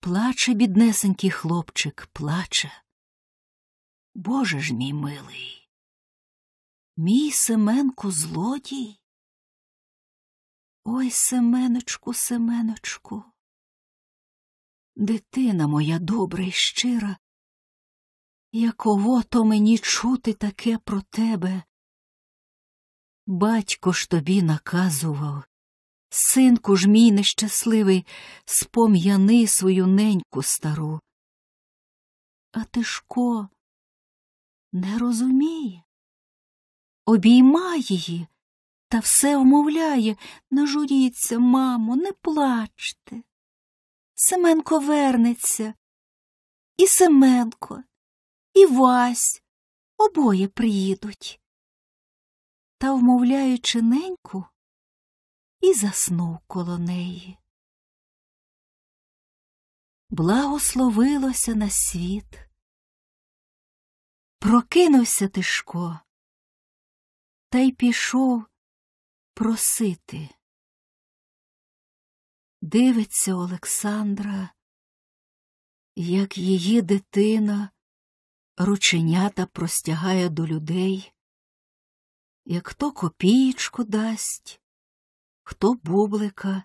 Плаче біднесенький хлопчик, плаче. Боже ж мій милий, мій Семенко злодій. Ой, Семеночку, Семеночку, дитина моя добра і щира, яково то мені чути таке про тебе. Батько ж тобі наказував, синку ж мій нещасливий, спом'яни свою неньку стару. А Тишко не розуміє, обійма її, та все умовляє, не журіться, мамо, не плачте. Семенко вернеться. І Семенко, і Вась обоє приїдуть. Та, вмовляючи неньку, і заснув коло неї. Благословилося на світ. Прокинувся Тишко, та й пішов просити. Дивиться Олександра, як її дитина рученята простягає до людей, як хто копієчку дасть, хто бублика,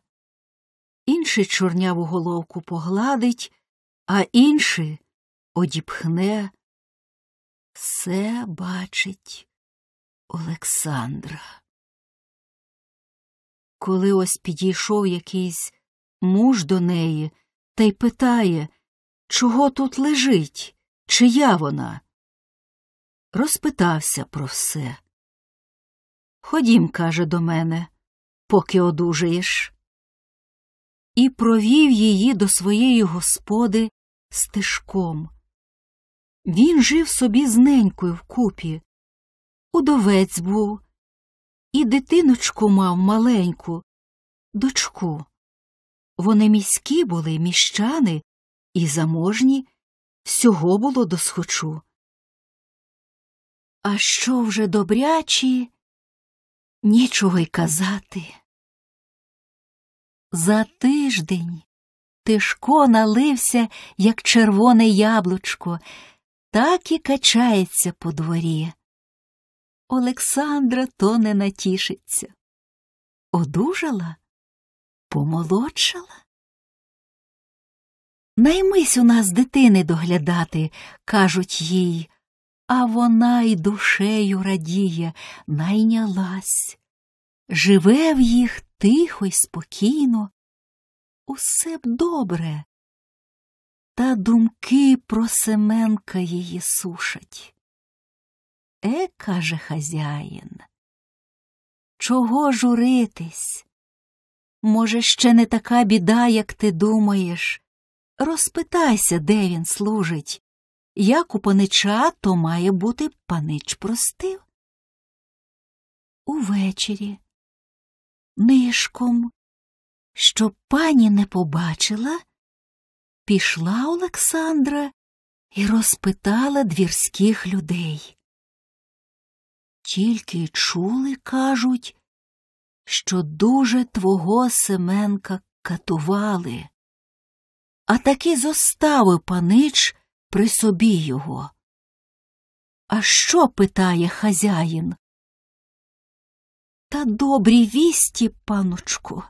інший чорняву головку погладить, а інший одіпхне. Все бачить Олександра коли ось підійшов якийсь муж до неї та й питає, чого тут лежить, чия вона. Розпитався про все. Ходім, каже, до мене, поки одужаєш. І провів її до своєї господи стежком. Він жив собі з ненькою вкупі. Удовець був, і дитиночку мав маленьку, дочку. Вони міські були, міщани і заможні, всього було досхочу. А що вже добрячі, нічого й казати. За тиждень тишко налився, як червоне яблучко, так і качається по дворі. Олександра то не натішиться. Одужала, помолодшала. Наймись у нас дитини доглядати, кажуть їй, а вона й душею радіє, найнялась. Живе в їх тихо й спокійно, усе б добре. Та думки про Семенка її сушать. Е, каже хазяїн. Чого журитись? Може, ще не така біда, як ти думаєш. Розпитайся, де він служить. Як у панича, то має бути панич простив. Увечері, нишком, щоб пані не побачила, пішла Олександра і розпитала двірських людей тільки чули, кажуть, що дуже твого Семенка катували, а таки зоставив панич при собі його. А що питає хазяїн? Та добрі вісті, паночку,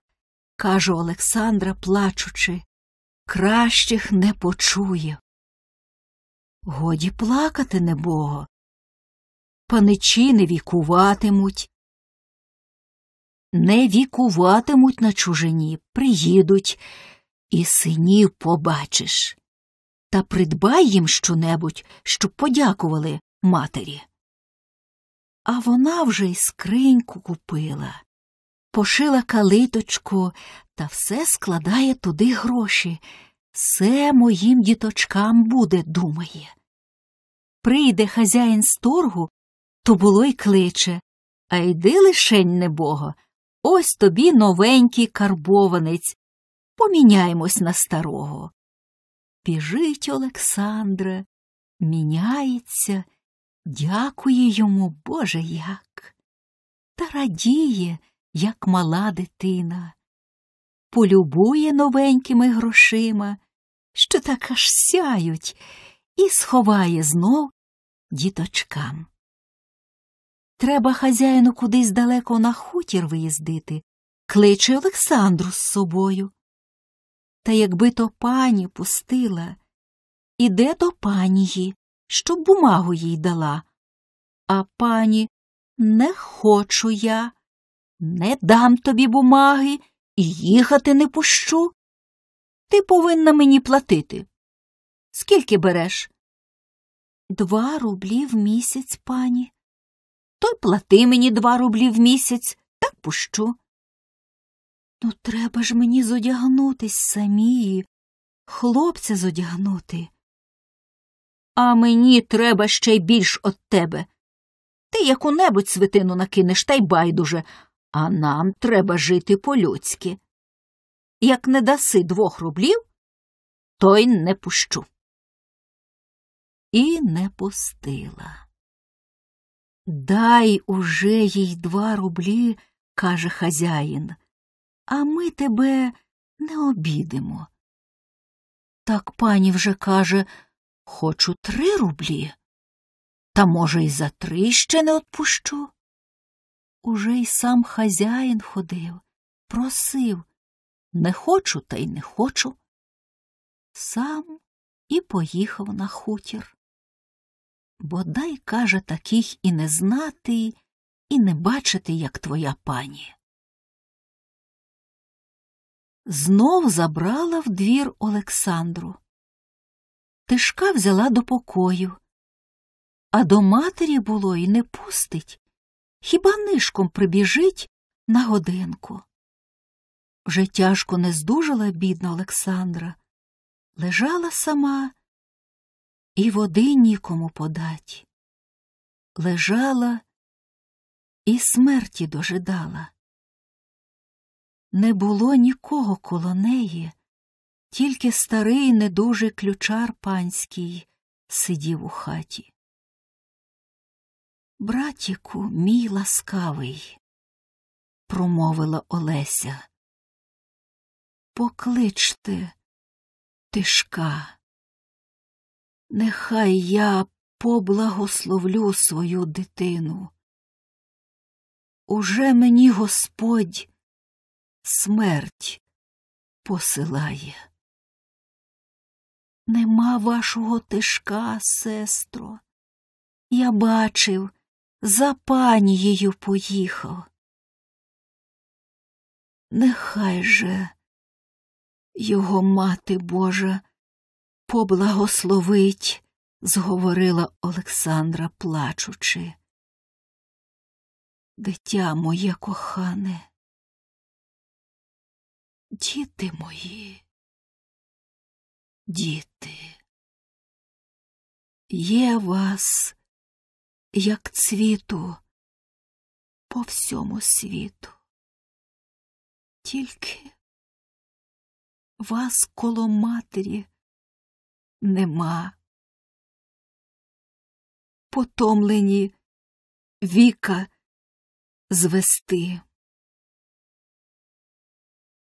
каже Олександра, плачучи, кращих не почує. Годі плакати, небого паничі не вікуватимуть. Не вікуватимуть на чужині, приїдуть, і синів побачиш. Та придбай їм щонебудь, щоб подякували матері. А вона вже й скриньку купила, пошила калиточку та все складає туди гроші. Все моїм діточкам буде, думає. Прийде хазяїн з торгу, то було й кличе. А йди лишень небого, ось тобі новенький карбованець. Поміняємось на старого. Біжить Олександра, міняється, дякує йому Боже як. Та радіє, як мала дитина. Полюбує новенькими грошима, що так аж сяють, і сховає знов діточкам. Треба хазяїну кудись далеко на хутір виїздити, кличе Олександру з собою. Та якби то пані пустила, іде до панії, щоб бумагу їй дала. А пані не хочу я, не дам тобі бумаги і їхати не пущу. Ти повинна мені платити. Скільки береш? Два рублі в місяць, пані то й плати мені два рублі в місяць, так пущу. Ну, треба ж мені зодягнутись самії, хлопця зодягнути. А мені треба ще й більш от тебе. Ти яку небудь свитину накинеш, та й байдуже, а нам треба жити по-людськи. Як не даси двох рублів, то й не пущу. І не пустила. Дай уже їй два рублі, каже хазяїн, а ми тебе не обідемо. Так пані вже каже Хочу три рублі, та, може, і за три ще не отпущу. Уже й сам хазяїн ходив, просив не хочу, та й не хочу. Сам і поїхав на хутір. Бодай, каже, таких і не знати, і не бачити, як твоя пані. Знов забрала в двір Олександру. Тишка взяла до покою, а до матері було і не пустить, хіба нишком прибіжить на годинку. Вже тяжко не здужала бідна Олександра, лежала сама і води нікому подать. Лежала і смерті дожидала. Не було нікого коло неї, тільки старий недужий ключар панський сидів у хаті. Братіку, мій ласкавий, промовила Олеся. Покличте тишка. Нехай я поблагословлю свою дитину. Уже мені Господь смерть посилає. Нема вашого тишка, сестро. Я бачив, за панією поїхав. Нехай же його мати Божа. Поблагословить, зговорила Олександра, плачучи. Дитя моє кохане, діти мої, діти, є вас, як цвіту, по всьому світу. Тільки вас коло матері нема. Потомлені віка звести.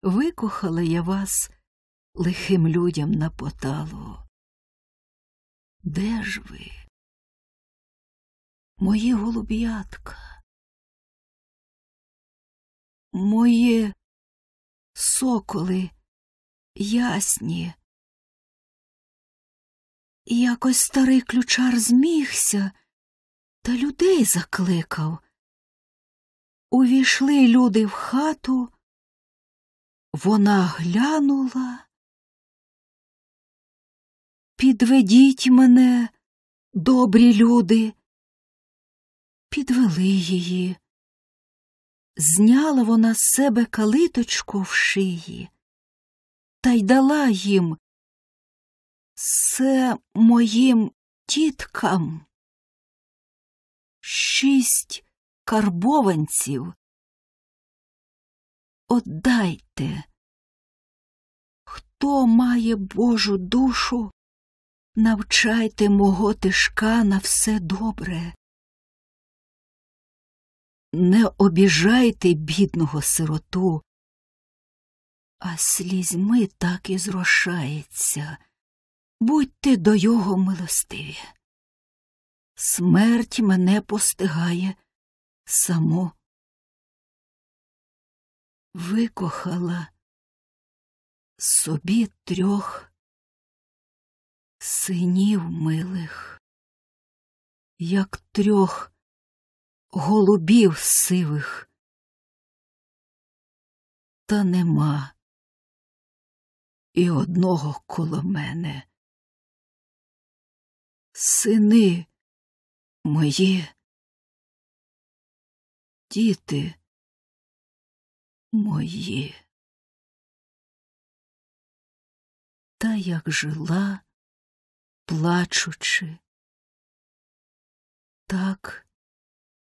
Викохала я вас лихим людям на поталу. Де ж ви? Мої голуб'ятка? Мої соколи ясні, Якось старий ключар змігся та людей закликав. Увійшли люди в хату, вона глянула. Підведіть мене, добрі люди. Підвели її. Зняла вона з себе калиточку в шиї та й дала їм це моїм тіткам шість карбованців. Отдайте, хто має Божу душу, навчайте мого тишка на все добре. Не обіжайте бідного сироту, а слізьми так і зрошається будьте до його милостиві. Смерть мене постигає само. Викохала собі трьох синів милих, як трьох голубів сивих, та нема і одного коло мене сини, мої діти мої. Та як жила, плачучи, так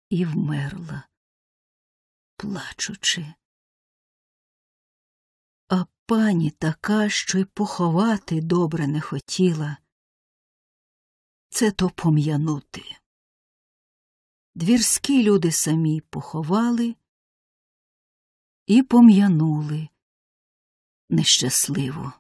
і вмерла, плачучи. А пані така, що й поховати добре не хотіла це то пом'янути. Двірські люди самі поховали і пом'янули нещасливо.